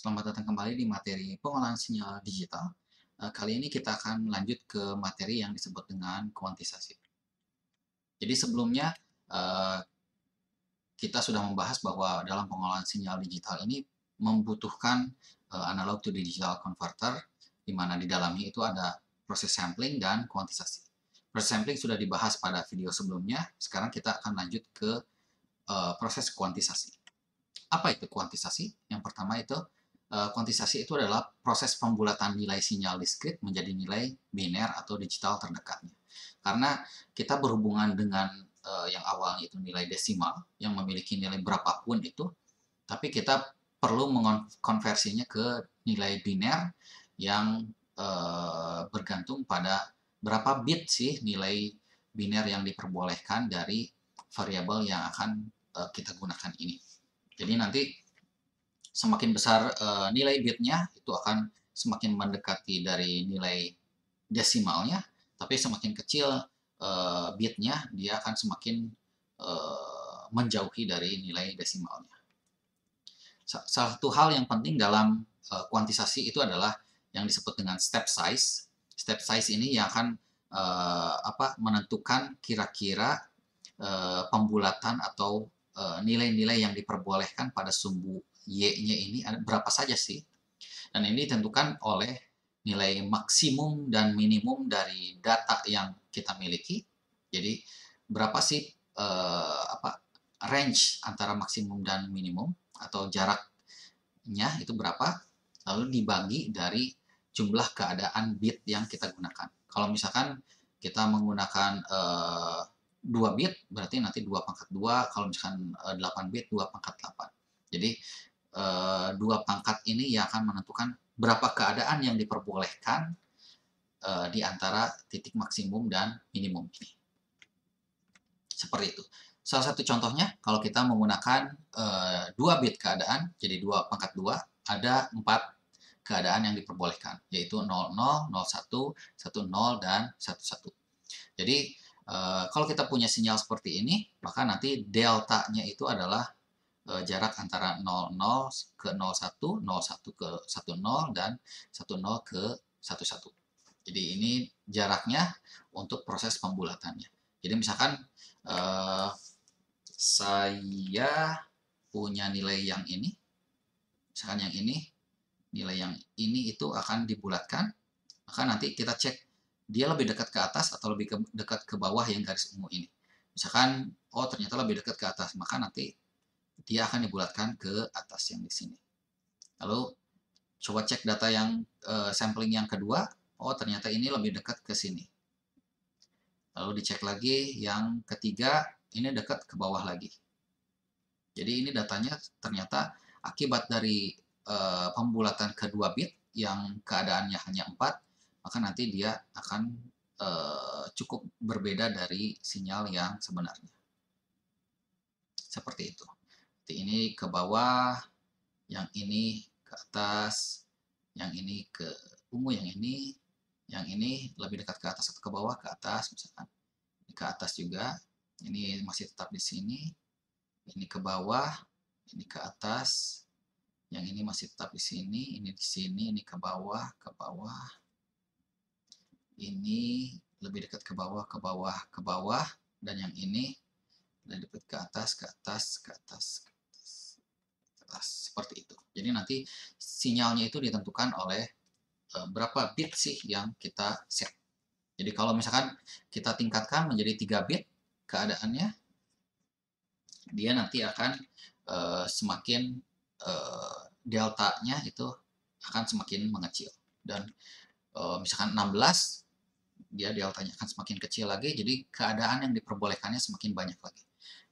Selamat datang kembali di materi pengolahan sinyal digital. Eh, kali ini kita akan lanjut ke materi yang disebut dengan kuantisasi. Jadi sebelumnya eh, kita sudah membahas bahwa dalam pengolahan sinyal digital ini membutuhkan eh, analog to digital converter, di mana di dalamnya itu ada proses sampling dan kuantisasi. Proses sampling sudah dibahas pada video sebelumnya, sekarang kita akan lanjut ke proses kuantisasi. Apa itu kuantisasi? Yang pertama itu Eh, kuantisasi itu adalah proses pembulatan nilai sinyal diskrit menjadi nilai biner atau digital terdekatnya. Karena kita berhubungan dengan eh, yang awal itu nilai desimal yang memiliki nilai berapapun itu, tapi kita perlu mengkonversinya ke nilai biner yang eh, bergantung pada berapa bit sih nilai biner yang diperbolehkan dari variabel yang akan kita gunakan ini. Jadi nanti semakin besar uh, nilai bitnya itu akan semakin mendekati dari nilai desimalnya, tapi semakin kecil uh, eh, bitnya dia akan semakin uh, menjauhi dari nilai desimalnya. Satu hal yang penting dalam uh, kuantisasi itu adalah yang disebut dengan step size. Step size ini yang akan uh, apa menentukan kira-kira uh, pembulatan atau nilai-nilai yang diperbolehkan pada sumbu Y-nya ini berapa saja sih. Dan ini ditentukan oleh nilai maksimum dan minimum dari data yang kita miliki. Jadi berapa sih eh, apa range antara maksimum dan minimum atau jaraknya itu berapa lalu dibagi dari jumlah keadaan bit yang kita gunakan. Kalau misalkan kita menggunakan eh, 2 bit berarti nanti 2 pangkat 2 kalau misalkan 8 eh, bit 2 pangkat 8 jadi Eh, dua pangkat ini yang akan menentukan berapa keadaan yang diperbolehkan eh, di antara titik maksimum dan minimum ini. Seperti itu. Salah satu contohnya, kalau kita menggunakan eh, dua bit keadaan, jadi dua pangkat dua, ada empat keadaan yang diperbolehkan, yaitu 00, 01, 10, dan 11. Jadi, kalau kita punya sinyal seperti ini, maka nanti deltanya itu adalah Eh, jarak antara 00 ke 01, 01 ke 10 dan 10 ke 11. Jadi ini jaraknya untuk proses pembulatannya. Jadi misalkan eh, saya punya nilai yang ini, misalkan yang ini, nilai yang ini itu akan dibulatkan, maka nanti kita cek dia lebih dekat ke atas atau lebih ke, dekat ke bawah yang garis ungu ini. Misalkan, oh ternyata lebih dekat ke atas, maka nanti dia akan dibulatkan ke atas yang di sini. Lalu coba cek data yang e, sampling yang kedua, oh ternyata ini lebih dekat ke sini. Lalu dicek lagi yang ketiga, ini dekat ke bawah lagi. Jadi ini datanya ternyata akibat dari e, pembulatan kedua bit yang keadaannya hanya 4, maka nanti dia akan e, cukup berbeda dari sinyal yang sebenarnya. Seperti itu seperti ini ke bawah, yang ini ke atas, yang ini ke ungu, yang ini, yang ini lebih dekat ke atas atau ke bawah, ke atas misalkan. Ini ke atas juga, ini masih tetap di sini, ini ke bawah, ini ke atas, yang ini masih tetap di sini, ini di sini, ini ke bawah, ke bawah, ini lebih dekat ke bawah, ke bawah, ke bawah, dan yang ini lebih dekat ke atas, ke atas, ke atas, ke atas seperti itu. Jadi nanti sinyalnya itu ditentukan oleh eh, berapa bit sih yang kita set. Jadi kalau misalkan kita tingkatkan menjadi 3 bit keadaannya dia nanti akan e, semakin e, deltanya itu akan semakin mengecil dan e, misalkan 16 dia deltanya akan semakin kecil lagi jadi keadaan yang diperbolehkannya semakin banyak lagi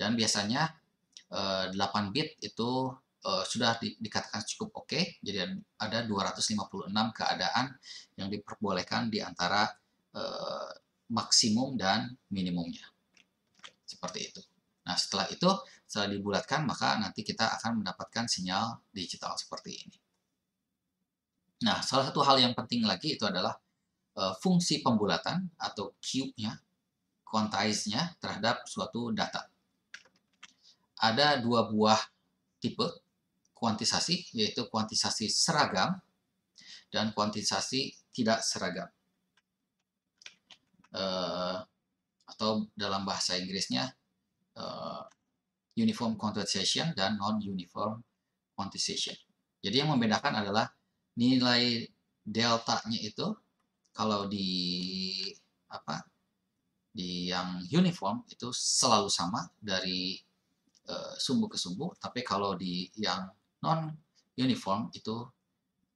dan biasanya 8 bit itu uh, sudah di, dikatakan cukup oke. Okay, jadi ada 256 keadaan yang diperbolehkan di antara uh, maksimum dan minimumnya. Seperti itu. Nah, setelah itu, setelah dibulatkan, maka nanti kita akan mendapatkan sinyal digital seperti ini. Nah, salah satu hal yang penting lagi itu adalah uh, fungsi pembulatan atau cube-nya, quantize-nya terhadap suatu data. Ada dua buah tipe kuantisasi, yaitu kuantisasi seragam dan kuantisasi tidak seragam. Uh, atau dalam bahasa Inggrisnya uh, uniform quantization dan non-uniform quantization. Jadi yang membedakan adalah nilai deltanya itu kalau di apa di yang uniform itu selalu sama dari uh, sumbu ke sumbu, tapi kalau di yang non uniform itu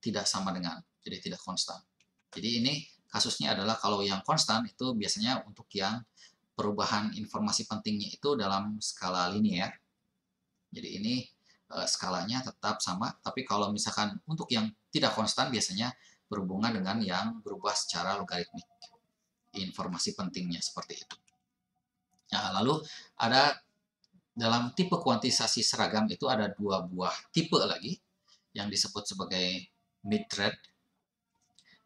tidak sama dengan, jadi tidak konstan. Jadi ini kasusnya adalah kalau yang konstan itu biasanya untuk yang perubahan informasi pentingnya itu dalam skala linier. Jadi ini eh, skalanya tetap sama, tapi kalau misalkan untuk yang tidak konstan biasanya berhubungan dengan yang berubah secara logaritmik. Informasi pentingnya seperti itu. Nah, lalu ada dalam tipe kuantisasi seragam itu ada dua buah tipe lagi yang disebut sebagai mid-thread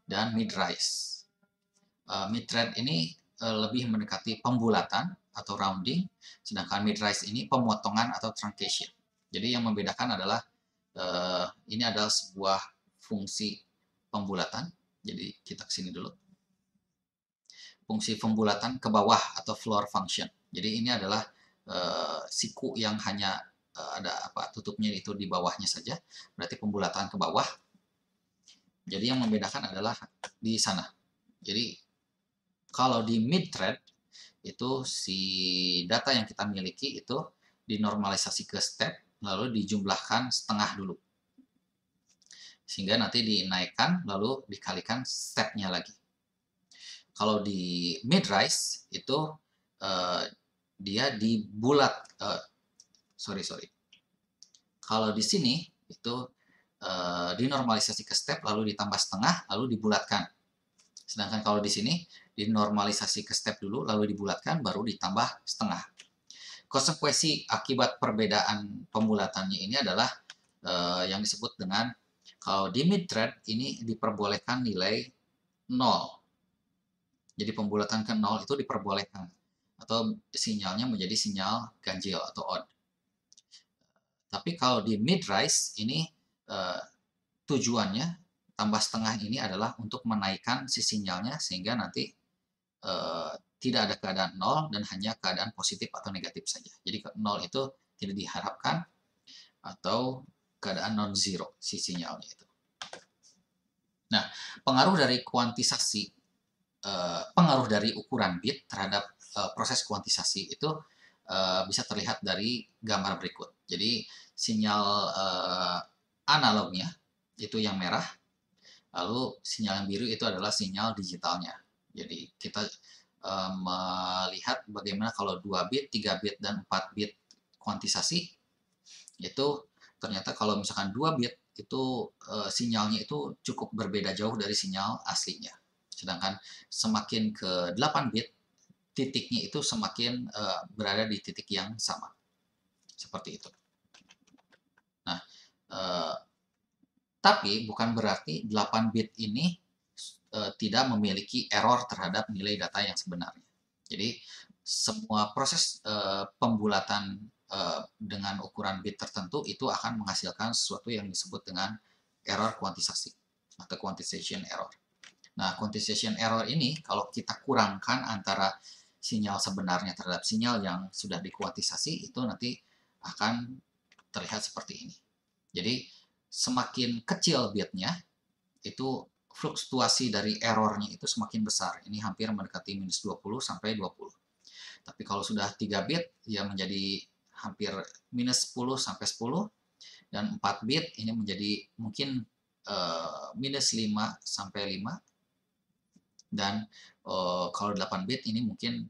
dan mid-rise. Eh, mid-thread ini eh, lebih mendekati pembulatan atau rounding, sedangkan mid-rise ini pemotongan atau truncation. Jadi yang membedakan adalah eh, ini adalah sebuah fungsi pembulatan. Jadi kita kesini dulu. Fungsi pembulatan ke bawah atau floor function. Jadi ini adalah Eh, siku yang hanya eh, ada apa tutupnya itu di bawahnya saja, berarti pembulatan ke bawah. Jadi yang membedakan adalah di sana. Jadi kalau di mid thread itu si data yang kita miliki itu dinormalisasi ke step lalu dijumlahkan setengah dulu sehingga nanti dinaikkan lalu dikalikan stepnya lagi. Kalau di mid rise itu eh, dia dibulat, uh, sorry sorry kalau di sini itu uh, dinormalisasi ke step lalu ditambah setengah lalu dibulatkan sedangkan kalau di sini dinormalisasi ke step dulu lalu dibulatkan baru ditambah setengah konsekuensi akibat perbedaan pembulatannya ini adalah uh, yang disebut dengan kalau di mid thread ini diperbolehkan nilai 0 jadi pembulatan ke 0 itu diperbolehkan atau sinyalnya menjadi sinyal ganjil atau odd. Tapi kalau di mid rise ini eh, tujuannya tambah setengah ini adalah untuk menaikkan si sinyalnya sehingga nanti eh, tidak ada keadaan nol dan hanya keadaan positif atau negatif saja. Jadi nol itu tidak diharapkan atau keadaan non zero si sinyalnya itu. Nah, pengaruh dari kuantisasi eh, pengaruh dari ukuran bit terhadap Eh, proses kuantisasi itu uh, bisa terlihat dari gambar berikut. Jadi sinyal uh, analognya itu yang merah, lalu sinyal yang biru itu adalah sinyal digitalnya. Jadi kita uh, melihat bagaimana kalau 2 bit, 3 bit, dan 4 bit kuantisasi itu ternyata kalau misalkan 2 bit itu e, sinyalnya itu cukup berbeda jauh dari sinyal aslinya. Sedangkan semakin ke 8 bit titiknya itu semakin uh, berada di titik yang sama. Seperti itu. Nah, uh, tapi bukan berarti 8 bit ini uh, tidak memiliki error terhadap nilai data yang sebenarnya. Jadi, semua proses uh, pembulatan uh, dengan ukuran bit tertentu itu akan menghasilkan sesuatu yang disebut dengan error kuantisasi atau quantization error. Nah, quantization error ini kalau kita kurangkan antara sinyal sebenarnya terhadap sinyal yang sudah dikuantisasi itu nanti akan terlihat seperti ini. Jadi semakin kecil bitnya itu fluktuasi dari errornya itu semakin besar. Ini hampir mendekati minus 20 sampai 20. Tapi kalau sudah 3 bit, ya menjadi hampir minus 10 sampai 10. Dan 4 bit ini menjadi mungkin uh, minus 5 sampai 5 dan uh, kalau 8 bit ini mungkin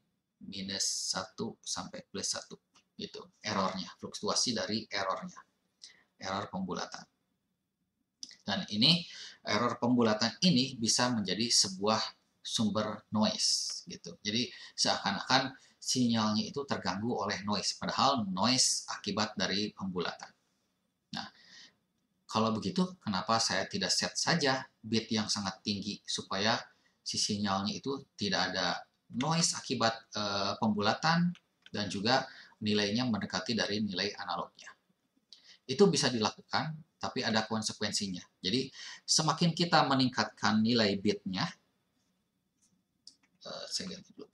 minus 1 sampai plus 1 gitu errornya fluktuasi dari errornya error pembulatan dan ini error pembulatan ini bisa menjadi sebuah sumber noise gitu jadi seakan-akan sinyalnya itu terganggu oleh noise padahal noise akibat dari pembulatan nah kalau begitu kenapa saya tidak set saja bit yang sangat tinggi supaya si sinyalnya itu tidak ada noise akibat e, pembulatan dan juga nilainya mendekati dari nilai analognya. Itu bisa dilakukan, tapi ada konsekuensinya. Jadi semakin kita meningkatkan nilai bitnya, e, eh, saya ganti dulu,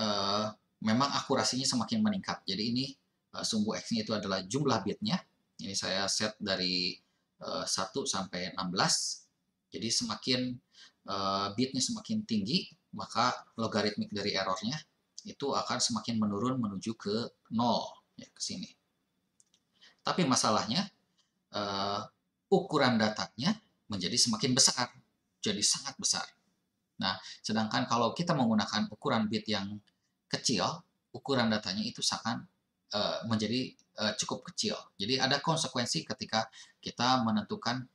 e, memang akurasinya semakin meningkat. Jadi ini e, sumbu x-nya itu adalah jumlah bitnya. Ini saya set dari e, 1 sampai 16. Jadi semakin Eh, bitnya semakin tinggi, maka logaritmik dari errornya itu akan semakin menurun menuju ke nol ya, ke sini. Tapi masalahnya uh, ukuran datanya menjadi semakin besar, jadi sangat besar. Nah, sedangkan kalau kita menggunakan ukuran bit yang kecil, ukuran datanya itu akan uh, eh, menjadi uh, cukup kecil. Jadi ada konsekuensi ketika kita menentukan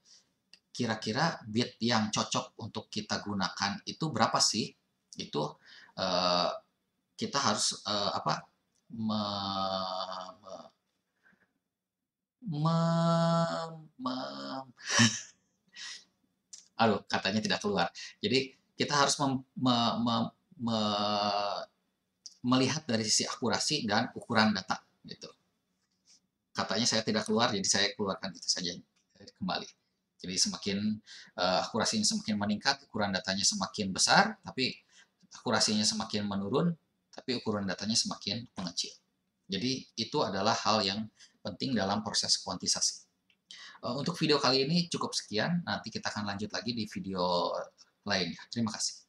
kira-kira bit yang cocok untuk kita gunakan itu berapa sih? Itu uh, kita harus uh, apa? Me, me, me, me, aduh katanya tidak keluar. Jadi kita harus mem, me, me, me, melihat dari sisi akurasi dan ukuran data gitu. Katanya saya tidak keluar, jadi saya keluarkan itu saja kembali. Jadi semakin uh, akurasinya semakin meningkat, ukuran datanya semakin besar, tapi akurasinya semakin menurun, tapi ukuran datanya semakin mengecil. Jadi itu adalah hal yang penting dalam proses kuantisasi. Uh, untuk video kali ini cukup sekian, nanti kita akan lanjut lagi di video lainnya. Terima kasih.